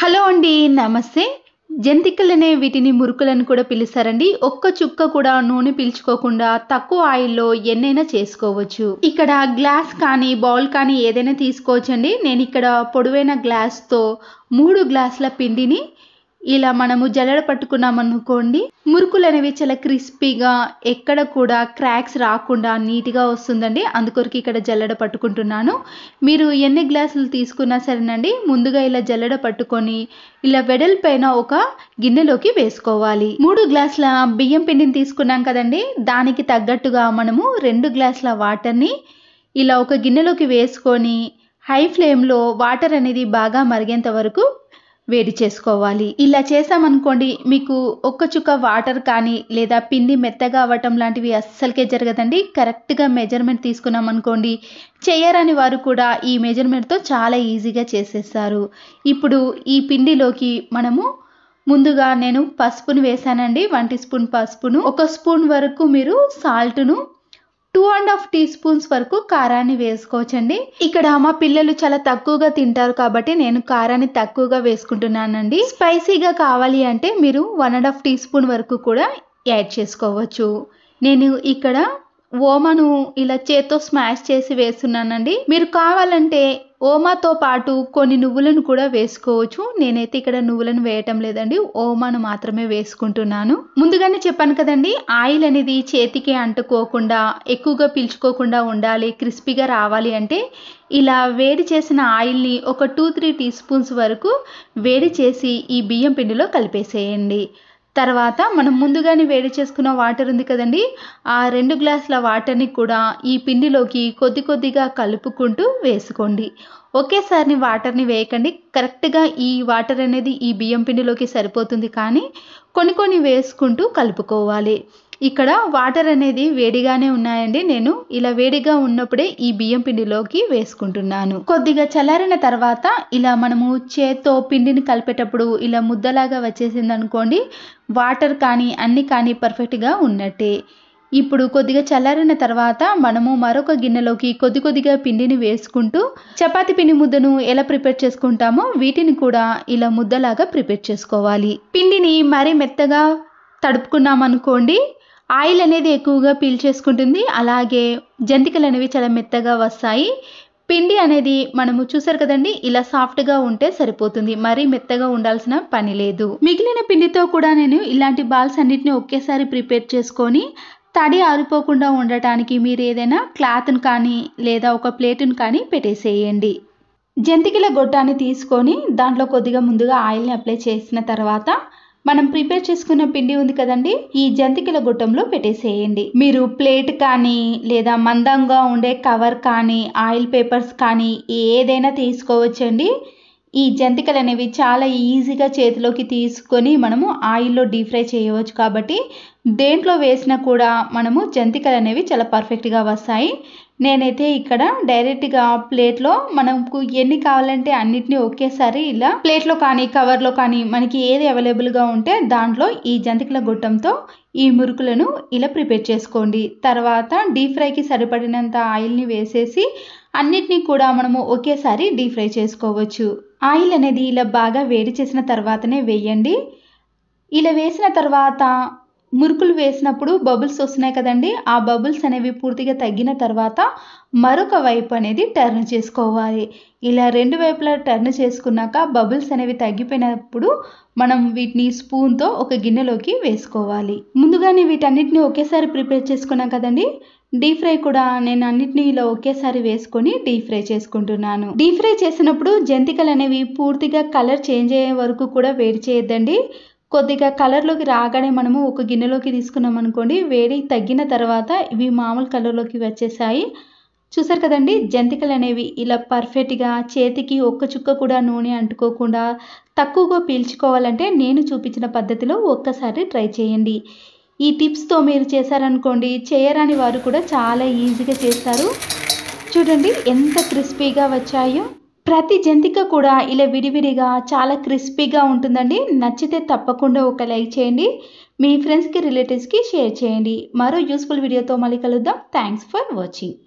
hello అండి నమస్తే జంతికలనే వీటిని మురుకులను కూడా పిలుస్తారండి ఒక్క చుక్క కూడా నూనె పీల్చుకోకుండా తక్కువ ఆయిల్లో ఎన్నైనా చేసుకోవచ్చు ఇక్కడ గ్లాస్ కానీ బౌల్ కానీ ఏదైనా తీసుకోవచ్చండి నేను ఇక్కడ పొడవైన గ్లాస్తో మూడు గ్లాసుల పిండిని ఇలా మనము జల్లడ పట్టుకున్నామనుకోండి మురుకులు అనేవి చాలా క్రిస్పీగా ఎక్కడ కూడా క్రాక్స్ రాకుండా నీట్గా వస్తుందండి అందుకొరకు ఇక్కడ జల్లడ పట్టుకుంటున్నాను మీరు ఎన్ని గ్లాసులు తీసుకున్నా సరేనండి ముందుగా ఇలా జల్లడ పట్టుకొని ఇలా వెడల్పైన ఒక గిన్నెలోకి వేసుకోవాలి మూడు గ్లాసుల బియ్యం పిండిని తీసుకున్నాం కదండి దానికి తగ్గట్టుగా మనము రెండు గ్లాసుల వాటర్ని ఇలా ఒక గిన్నెలోకి వేసుకొని హై ఫ్లేమ్లో వాటర్ అనేది బాగా మరిగేంత వరకు వేడి చేసుకోవాలి ఇలా చేసామనుకోండి మీకు ఒక్క చుక్క వాటర్ కానీ లేదా పిండి మెత్తగా అవ్వటం లాంటివి అస్సలకే జరగదండి కరెక్ట్గా మెజర్మెంట్ తీసుకున్నామనుకోండి చేయరని వారు కూడా ఈ మెజర్మెంట్తో చాలా ఈజీగా చేసేస్తారు ఇప్పుడు ఈ పిండిలోకి మనము ముందుగా నేను పసుపును వేసానండి వన్ టీ స్పూన్ పసుపును ఒక స్పూన్ వరకు మీరు సాల్ట్ను two and half teaspoons వరకు కారాన్ని వేసుకోవచ్చండి ఇక్కడ మా పిల్లలు చాలా తక్కువగా తింటారు కాబట్టి నేను కారాన్ని తక్కువగా వేసుకుంటున్నానండి స్పైసీగా కావాలి అంటే మీరు one and half teaspoon వరకు కూడా యాడ్ చేసుకోవచ్చు నేను ఇక్కడ ఓమను ఇలా చేత్తో స్మాష్ చేసి వేస్తున్నానండి మీరు కావాలంటే ఓమాతో పాటు కొన్ని నువ్వులను కూడా వేసుకోవచ్చు నేనైతే ఇక్కడ నువ్వులను వేయటం లేదండి ఓమాను మాత్రమే వేసుకుంటున్నాను ముందుగానే చెప్పాను కదండి ఆయిల్ అనేది చేతికి అంటుకోకుండా ఎక్కువగా పీల్చుకోకుండా ఉండాలి క్రిస్పీగా రావాలి అంటే ఇలా వేడి చేసిన ఆయిల్ని ఒక టూ త్రీ టీ స్పూన్స్ వరకు వేడి చేసి ఈ బియ్యం పిండిలో కలిపేసేయండి తర్వాత మనం ముందుగానే వేడి చేసుకున్న వాటర్ ఉంది కదండి ఆ రెండు గ్లాసుల వాటర్ని కూడా ఈ పిండిలోకి కొద్ది కొద్దిగా కలుపుకుంటూ వేసుకోండి ఒకేసారి వాటర్ని వేయకండి కరెక్ట్గా ఈ వాటర్ అనేది ఈ బియ్యం పిండిలోకి సరిపోతుంది కానీ కొన్ని కొన్ని వేసుకుంటూ కలుపుకోవాలి ఇక్కడ వాటర్ అనేది వేడిగానే ఉన్నాయండి నేను ఇలా వేడిగా ఉన్నప్పుడే ఈ బియ్యం పిండిలోకి వేసుకుంటున్నాను కొద్దిగా చల్లారిన తర్వాత ఇలా మనము చేత్తో పిండిని కలిపేటప్పుడు ఇలా ముద్దలాగా వచ్చేసింది అనుకోండి వాటర్ కానీ అన్ని కానీ పర్ఫెక్ట్గా ఉన్నట్టే ఇప్పుడు కొద్దిగా చల్లారిన తర్వాత మనము మరొక గిన్నెలోకి కొద్ది కొద్దిగా పిండిని వేసుకుంటూ చపాతి పిండి ముద్దను ఎలా ప్రిపేర్ చేసుకుంటామో వీటిని కూడా ఇలా ముద్దలాగా ప్రిపేర్ చేసుకోవాలి పిండిని మరీ మెత్తగా తడుపుకున్నామనుకోండి ఆయిల్ అనేది ఎక్కువగా పీల్చేసుకుంటుంది అలాగే జంతికలు అనేవి చాలా మెత్తగా వస్తాయి పిండి అనేది మనము చూసారు కదండి ఇలా సాఫ్ట్గా ఉంటే సరిపోతుంది మరీ మెత్తగా ఉండాల్సిన పని లేదు మిగిలిన పిండితో కూడా నేను ఇలాంటి బాల్స్ అన్నిటిని ఒకేసారి ప్రిపేర్ చేసుకొని తడి ఆరిపోకుండా ఉండటానికి మీరు ఏదైనా క్లాత్ను కానీ లేదా ఒక ప్లేట్ను కానీ పెట్టేసేయండి జంతికల గొట్టాన్ని తీసుకొని దాంట్లో కొద్దిగా ముందుగా ఆయిల్ని అప్లై చేసిన తర్వాత మనం ప్రిపేర్ చేసుకున్న పిండి ఉంది కదండి ఈ జంతికల గుట్టంలో పెట్టేసేయండి మీరు ప్లేట్ కానీ లేదా మందంగా ఉండే కవర్ కానీ ఆయిల్ పేపర్స్ కానీ ఏదైనా తీసుకోవచ్చండి ఈ జంతికలు అనేవి చాలా ఈజీగా చేతిలోకి తీసుకొని మనము ఆయిల్లో డీప్ ఫ్రై చేయవచ్చు కాబట్టి దేంట్లో వేసినా కూడా మనము జంతికలు అనేవి చాలా పర్ఫెక్ట్గా వస్తాయి నేనైతే ఇక్కడ డైరెక్ట్గా ప్లేట్లో మనకు ఎన్ని కావాలంటే అన్నిటినీ ఒకేసారి ఇలా ప్లేట్లో కానీ కవర్లో కానీ మనకి ఏది అవైలబుల్గా ఉంటే దాంట్లో ఈ జంతికల గుట్టంతో ఈ మురుకులను ఇలా ప్రిపేర్ చేసుకోండి తర్వాత డీప్ ఫ్రైకి సరిపడినంత ఆయిల్ని వేసేసి అన్నిటినీ కూడా మనము ఒకేసారి డీప్ ఫ్రై చేసుకోవచ్చు ఆయిల్ అనేది ఇలా బాగా వేడి చేసిన తర్వాతనే వేయండి ఇలా వేసిన తర్వాత మురుకులు వేసినప్పుడు బబుల్స్ వస్తున్నాయి కదండి ఆ బబుల్స్ అనేవి పూర్తిగా తగ్గిన తర్వాత మరొక వైపు అనేది టర్న్ చేసుకోవాలి ఇలా రెండు వైపులా టర్న్ చేసుకున్నాక బబుల్స్ అనేవి తగ్గిపోయినప్పుడు మనం వీటిని స్పూన్తో ఒక గిన్నెలోకి వేసుకోవాలి ముందుగానే వీటన్నిటిని ఒకేసారి ప్రిపేర్ చేసుకున్నాం కదండి డీప్ ఫ్రై కూడా నేను అన్నిటిని ఇలా ఒకేసారి వేసుకొని డీప్ ఫ్రై చేసుకుంటున్నాను డీప్ ఫ్రై చేసినప్పుడు జంతికలు అనేవి పూర్తిగా కలర్ చేంజ్ అయ్యే వరకు కూడా వేడి చేయొద్దండి కొద్దిగా కలర్లోకి రాగానే మనము ఒక గిన్నెలోకి తీసుకున్నాం అనుకోండి వేడి తగ్గిన తర్వాత ఇవి మామూలు కలర్లోకి వచ్చేసాయి చూసారు కదండి జంతికలు అనేవి ఇలా పర్ఫెక్ట్గా చేతికి ఒక్క చుక్క కూడా నూనె అంటుకోకుండా తక్కువగా పీల్చుకోవాలంటే నేను చూపించిన పద్ధతిలో ఒక్కసారి ట్రై చేయండి ఈ టిప్స్తో మీరు చేశారనుకోండి చేయరాని వారు కూడా చాలా ఈజీగా చేస్తారు చూడండి ఎంత క్రిస్పీగా వచ్చాయో ప్రతి జంతిక కూడా ఇలా విడివిడిగా చాలా క్రిస్పీగా ఉంటుందండి నచ్చితే తప్పకుండా ఒక లైక్ చేయండి మీ ఫ్రెండ్స్కి రిలేటివ్స్కి షేర్ చేయండి మరో యూస్ఫుల్ వీడియోతో మళ్ళీ కలుద్దాం థ్యాంక్స్ ఫర్ వాచింగ్